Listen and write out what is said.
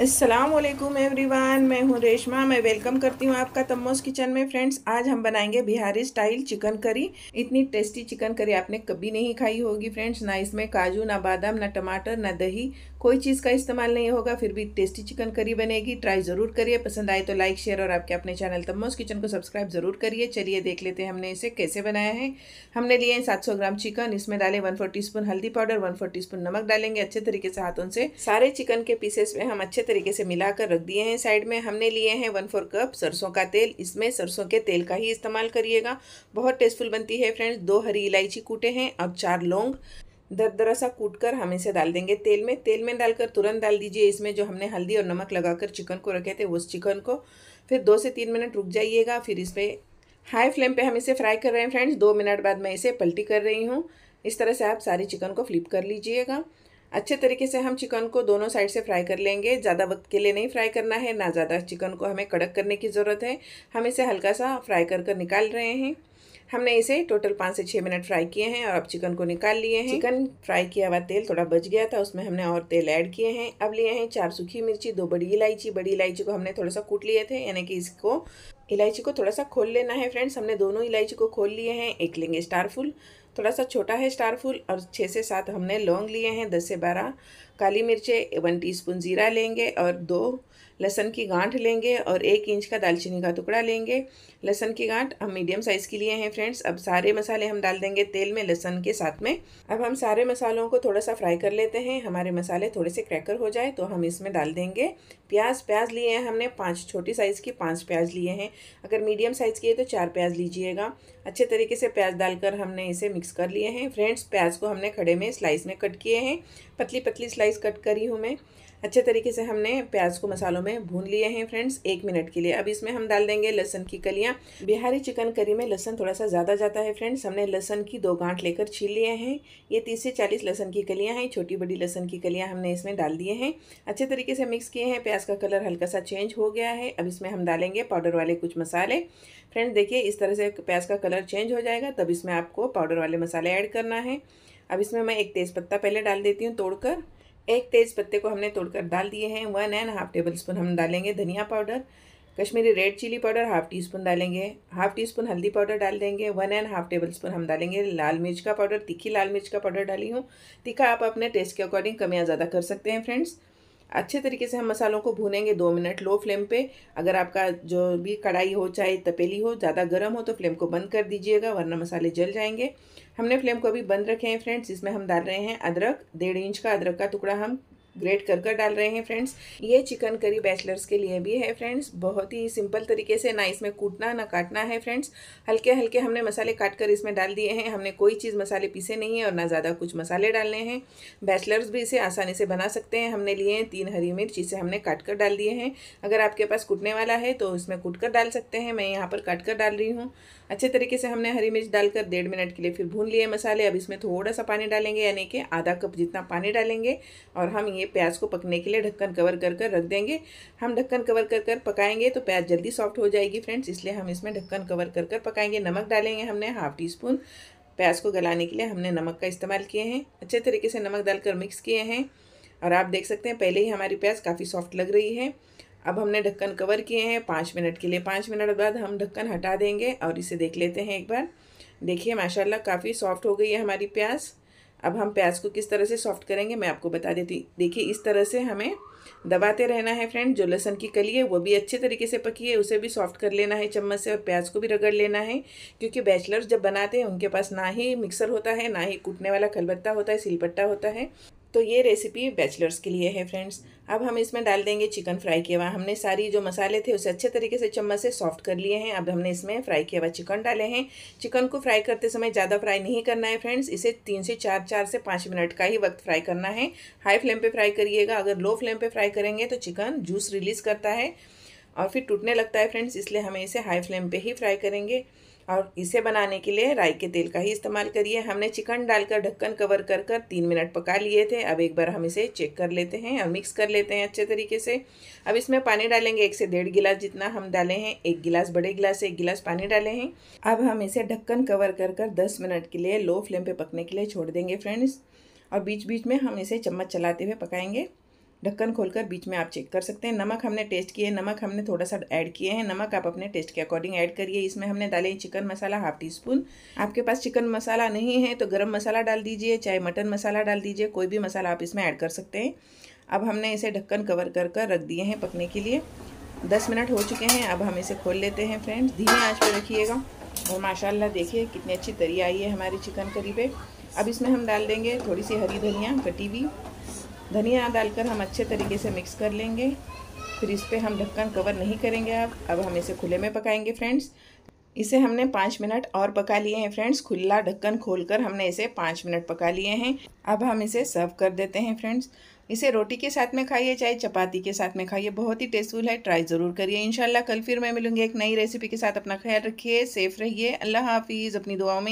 Aslam everyone मैं हूँ रेशमा मैं वेलकम करती हूँ आपका तमोस किचन में फ्रेंड्स आज हम बनाएंगे बिहारी स्टाइल चिकन करी इतनी टेस्टी चिकन करी आपने कभी नहीं खाई होगी फ्रेंड्स ना इसमें काजू ना बादाम ना टमाटर ना दही कोई चीज़ का इस्तेमाल नहीं होगा फिर भी टेस्टी चिकन करी बनेगी ट्राई ज़रूर करिए पसंद आए तो लाइक शेयर और आपके अपने चैनल तमोस किचन को सब्सक्राइब ज़रूर करिए चलिए देख लेते हैं हमने इसे कैसे बनाया है हमने लिए हैं सात ग्राम चिकन इसमें डाले वन फोर टी हल्दी पाउडर वन फोर नमक डालेंगे अच्छे तरीके से हाथों से सारे चिकन के पीसेस में हम अच्छे अच्छे तरीके से मिलाकर रख दिए हैं साइड में हमने लिए हैं वन फोर कप सरसों का तेल इसमें सरसों के तेल का ही इस्तेमाल करिएगा बहुत टेस्टफुल बनती है फ्रेंड्स दो हरी इलायची कूटे हैं अब चार लौंग दरदरा सा कूट कर हम इसे डाल देंगे तेल में तेल में डालकर तुरंत डाल दीजिए इसमें जो हमने हल्दी और नमक लगाकर चिकन को रखे थे उस चिकन को फिर दो से तीन मिनट रुक जाइएगा फिर इसमें हाई फ्लेम पे हम इसे फ्राई कर रहे हैं फ्रेंड्स दो मिनट बाद मैं इसे पलटी कर रही हूँ इस तरह से आप सारी चिकन को फ्लिप कर लीजिएगा अच्छे तरीके से हम चिकन को दोनों साइड से फ्राई कर लेंगे ज़्यादा वक्त के लिए नहीं फ्राई करना है ना ज़्यादा चिकन को हमें कड़क करने की ज़रूरत है हम इसे हल्का सा फ्राई कर कर निकाल रहे हैं हमने इसे टोटल पाँच से छः मिनट फ्राई किए हैं और अब चिकन को निकाल लिए हैं चिकन फ्राई किया हुआ तेल थोड़ा बच गया था उसमें हमने और तेल ऐड किए हैं अब लिए हैं चार सूखी मिर्ची दो बड़ी इलायची बड़ी इलायची को हमने थोड़ा सा कूट लिए थे यानी कि इसको इलायची को थोड़ा सा खोल लेना है फ्रेंड्स हमने दोनों इलायची को खोल लिए हैं एक लेंगे स्टारफुल थोड़ा सा छोटा है स्टार फूल और छः से सात हमने लौंग लिए हैं दस से बारह काली मिर्चें वन टीस्पून ज़ीरा लेंगे और दो लहसन की गांठ लेंगे और एक इंच का दालचीनी का टुकड़ा लेंगे लहसन की गांठ हम मीडियम साइज़ के लिए हैं फ्रेंड्स अब सारे मसाले हम डाल देंगे तेल में लहसन के साथ में अब हम सारे मसालों को थोड़ा सा फ्राई कर लेते हैं हमारे मसाले थोड़े से क्रैकर हो जाए तो हम इसमें डाल देंगे प्याज प्याज लिए हैं हमने पाँच छोटी साइज़ की पाँच प्याज लिए हैं अगर मीडियम साइज़ की है तो चार प्याज लीजिएगा अच्छे तरीके से प्याज डालकर हमने इसे मिक्स कर लिए हैं फ्रेंड्स प्याज को हमने खड़े में स्लाइस में कट किए हैं पतली पतली स्लाइस कट करी हूँ मैं अच्छे तरीके से हमने प्याज को मसालों में भून लिए हैं फ्रेंड्स एक मिनट के लिए अब इसमें हम डाल देंगे लहसन की कलियाँ बिहारी चिकन करी में लहसन थोड़ा सा ज़्यादा जाता है फ्रेंड्स हमने लहसन की दो गांठ लेकर छील लिए हैं ये तीस से चालीस लहसन की कलियाँ हैं छोटी बड़ी लहसन की कलियाँ हमने इसमें डाल दिए हैं अच्छे तरीके से मिक्स किए हैं प्याज का कलर हल्का सा चेंज हो गया है अब इसमें हम डालेंगे पाउडर वाले कुछ मसाले फ्रेंड्स देखिए इस तरह से प्याज का कलर चेंज हो जाएगा तब इसमें आपको पाउडर वाले मसाले ऐड करना है अब इसमें मैं एक तेज़पत्ता पहले डाल देती हूँ तोड़कर एक तेज़ पत्ते को हमने तोड़कर डाल दिए हैं one and half tablespoon हम डालेंगे धनिया powder Kashmiri red chilli powder half teaspoon डालेंगे हाफ टी स्पून हल्दी पाउडर डाल देंगे one and half tablespoon हम डालेंगे लाल मिर्च का पाउडर तीखी लाल मिर्च का पाउडर डाली हूँ तीखा आप अपने टेस्ट के अकॉर्डिंग कमियाँ ज़्यादा कर सकते हैं फ्रेंड्स अच्छे तरीके से हम मसालों को भूनेंगे दो मिनट लो फ्लेम पे अगर आपका जो भी कढ़ाई हो चाहे तपेली हो ज़्यादा गर्म हो तो फ्लेम को बंद कर दीजिएगा वरना मसाले जल जाएंगे हमने फ्लेम को अभी बंद रखे हैं फ्रेंड्स इसमें हम डाल रहे हैं अदरक डेढ़ इंच का अदरक का टुकड़ा हम ग्रेट कर कर डाल रहे हैं फ्रेंड्स ये चिकन करी बैचलर्स के लिए भी है फ्रेंड्स बहुत ही सिंपल तरीके से ना इसमें कूटना ना काटना है फ्रेंड्स हल्के हल्के हमने मसाले काट कर इसमें डाल दिए हैं हमने कोई चीज़ मसाले पीसे नहीं है और ना ज़्यादा कुछ मसाले डालने हैं बैचलर्स भी इसे आसानी से बना सकते हैं हमने लिए हैं तीन हरी मिर्च इसे हमने काट कर डाल दिए हैं अगर आपके पास कूटने वाला है तो इसमें कूट कर डाल सकते हैं मैं यहाँ पर काट कर डाल रही हूँ अच्छे तरीके से हमने हरी मिर्च डालकर डेढ़ मिनट के लिए फिर भून लिए मसाले अब इसमें थोड़ा सा पानी डालेंगे यानी कि आधा कप जितना पानी डालेंगे और हम ये ये प्याज को पकने के लिए ढक्कन कवर कर कर रख देंगे हम ढक्कन कवर कर कर पकाएंगे तो प्याज जल्दी सॉफ्ट हो जाएगी फ्रेंड्स इसलिए हम इसमें ढक्कन कवर कर कर पकाएंगे नमक डालेंगे हमने हाफ टी स्पून प्याज को गलाने के लिए हमने नमक का इस्तेमाल किए हैं अच्छे तरीके से नमक डालकर मिक्स किए हैं और आप देख सकते हैं पहले ही हमारी प्याज काफ़ी सॉफ्ट लग रही है अब हमने ढक्कन कवर किए हैं पाँच मिनट के लिए पाँच मिनट बाद हम ढक्कन हटा देंगे और इसे देख लेते हैं एक बार देखिए माशाल्लाह काफ़ी सॉफ्ट हो गई है हमारी प्याज अब हम प्याज को किस तरह से सॉफ्ट करेंगे मैं आपको बता देती देखिए इस तरह से हमें दबाते रहना है फ्रेंड जो लहसन की कली है वो भी अच्छे तरीके से पकी है उसे भी सॉफ्ट कर लेना है चम्मच से और प्याज को भी रगड़ लेना है क्योंकि बैचलर्स जब बनाते हैं उनके पास ना ही मिक्सर होता है ना ही कूटने वाला खलबत्ता होता है सिलबट्टा होता है तो ये रेसिपी बैचलर्स के लिए है फ्रेंड्स अब हम इसमें डाल देंगे चिकन फ्राई किया हुआ हमने सारी जो मसाले थे उसे अच्छे तरीके से चम्मच से सॉफ्ट कर लिए हैं अब हमने इसमें फ्राई किया हुआ चिकन डाले हैं चिकन को फ्राई करते समय ज़्यादा फ्राई नहीं करना है फ्रेंड्स इसे तीन से चार चार से पाँच मिनट का ही वक्त फ्राई करना है हाई फ्लेम पर फ्राई करिएगा अगर लो फ्लेम पर फ्राई करेंगे तो चिकन जूस रिलीज़ करता है और फिर टूटने लगता है फ्रेंड्स इसलिए हमें इसे हाई फ्लेम पे ही फ्राई करेंगे और इसे बनाने के लिए राई के तेल का ही इस्तेमाल करिए हमने चिकन डालकर ढक्कन कवर कर कर तीन मिनट पका लिए थे अब एक बार हम इसे चेक कर लेते हैं और मिक्स कर लेते हैं अच्छे तरीके से अब इसमें पानी डालेंगे एक से डेढ़ गिलास जितना हम डाले हैं एक गिलास बड़े गिलास से एक गिलास पानी डाले हैं अब हम इसे ढक्कन कवर कर कर दस मिनट के लिए लो फ्लेम पर पकने के लिए छोड़ देंगे फ्रेंड्स और बीच बीच में हम इसे चम्मच चलाते हुए पकाएंगे ढक्कन खोलकर बीच में आप चेक कर सकते हैं नमक हमने टेस्ट किए नमक हमने थोड़ा सा ऐड किए हैं नमक आप अपने टेस्ट के अकॉर्डिंग ऐड करिए इसमें हमने डाले chicken masala half teaspoon आपके पास चिकन मसाला नहीं है तो गर्म मसाला डाल दीजिए चाहे मटन मसाला डाल दीजिए कोई भी मसाला आप इसमें ऐड कर सकते हैं अब हमने इसे ढक्कन कवर कर कर रख दिए हैं पकने के लिए दस मिनट हो चुके हैं अब हम इसे खोल लेते हैं फ्रेंड्स धीमे आँच पर रखिएगा और माशाला देखिए कितनी अच्छी तरी आई है हमारी चिकन करी पे अब इसमें हम डाल देंगे थोड़ी सी हरी धनिया कटी हुई धनिया डालकर हम अच्छे तरीके से मिक्स कर लेंगे फिर इस पर हम ढक्कन कवर नहीं करेंगे अब अब हम इसे खुले में पकाएंगे फ्रेंड्स इसे हमने पाँच मिनट और पका लिए हैं फ्रेंड्स खुला ढक्कन खोलकर हमने इसे पाँच मिनट पका लिए हैं अब हम इसे सर्व कर देते हैं फ्रेंड्स इसे रोटी के साथ में खाइए चाहे चपाती के साथ में खाइए बहुत ही टेस्टफुल है ट्राई ज़रूर करिए इंशाल्लाह कल फिर मैं मिलूंगी एक नई रेसिपी के साथ अपना ख्याल रखिए सेफ रहिए अल्लाह हाफिज़ अपनी दुआओं में